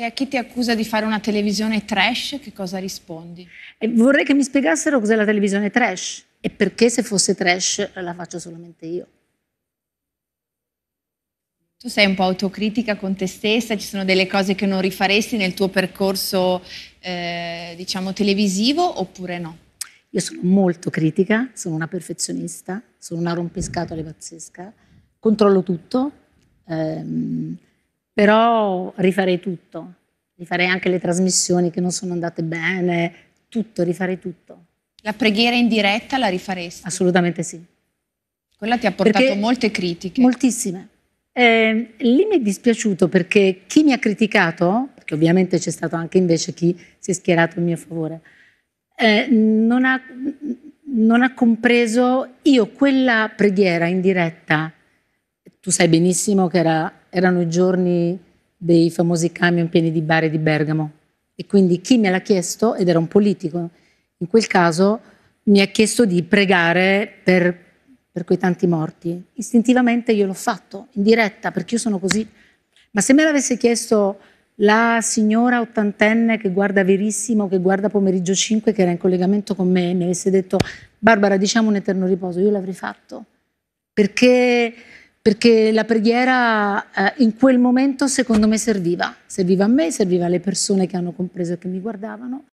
E a chi ti accusa di fare una televisione trash, che cosa rispondi? E vorrei che mi spiegassero cos'è la televisione trash e perché se fosse trash la faccio solamente io. Tu sei un po' autocritica con te stessa, ci sono delle cose che non rifaresti nel tuo percorso, eh, diciamo, televisivo oppure no? Io sono molto critica, sono una perfezionista, sono una rompiscatole pazzesca, controllo tutto. Ehm, però rifarei tutto, rifarei anche le trasmissioni che non sono andate bene, tutto, rifarei tutto. La preghiera in diretta la rifaresti? Assolutamente sì. Quella ti ha portato perché molte critiche. Moltissime. Eh, lì mi è dispiaciuto perché chi mi ha criticato, perché ovviamente c'è stato anche invece chi si è schierato in mio favore, eh, non, ha, non, ha, compreso io quella preghiera in diretta. Tu sai benissimo che era erano i giorni dei famosi camion pieni di bare di Bergamo e quindi chi me l'ha chiesto, ed era un politico, in quel caso mi ha chiesto di pregare per, per quei tanti morti. Istintivamente io l'ho fatto, in diretta, perché io sono così. Ma se me l'avesse chiesto la signora ottantenne che guarda Verissimo, che guarda Pomeriggio 5, che era in collegamento con me, mi avesse detto Barbara diciamo un eterno riposo, io l'avrei fatto. Perché perché la preghiera eh, in quel momento secondo me serviva, serviva a me, serviva alle persone che hanno compreso e che mi guardavano